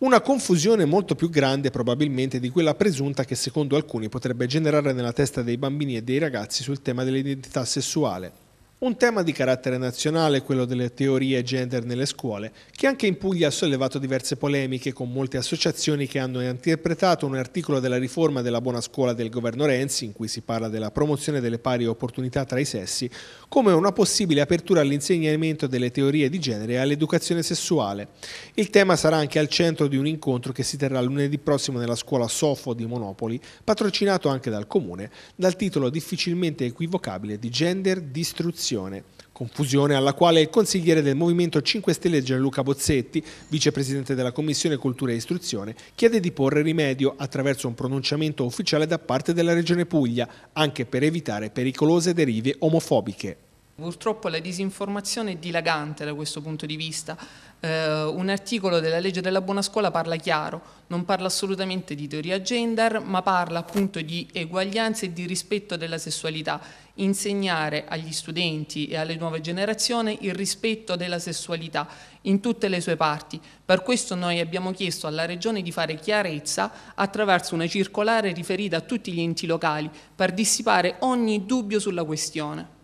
Una confusione molto più grande probabilmente di quella presunta che secondo alcuni potrebbe generare nella testa dei bambini e dei ragazzi sul tema dell'identità sessuale. Un tema di carattere nazionale quello delle teorie gender nelle scuole, che anche in Puglia ha sollevato diverse polemiche con molte associazioni che hanno interpretato un articolo della riforma della buona scuola del governo Renzi, in cui si parla della promozione delle pari opportunità tra i sessi, come una possibile apertura all'insegnamento delle teorie di genere e all'educazione sessuale. Il tema sarà anche al centro di un incontro che si terrà lunedì prossimo nella scuola Sofo di Monopoli, patrocinato anche dal Comune, dal titolo difficilmente equivocabile di Gender Distruzione confusione. Confusione alla quale il consigliere del Movimento 5 Stelle Gianluca Bozzetti, vicepresidente della Commissione Cultura e Istruzione, chiede di porre rimedio attraverso un pronunciamento ufficiale da parte della Regione Puglia, anche per evitare pericolose derive omofobiche. Purtroppo la disinformazione è dilagante da questo punto di vista. Eh, un articolo della legge della buona scuola parla chiaro, non parla assolutamente di teoria gender, ma parla appunto di eguaglianza e di rispetto della sessualità. Insegnare agli studenti e alle nuove generazioni il rispetto della sessualità in tutte le sue parti. Per questo noi abbiamo chiesto alla Regione di fare chiarezza attraverso una circolare riferita a tutti gli enti locali per dissipare ogni dubbio sulla questione.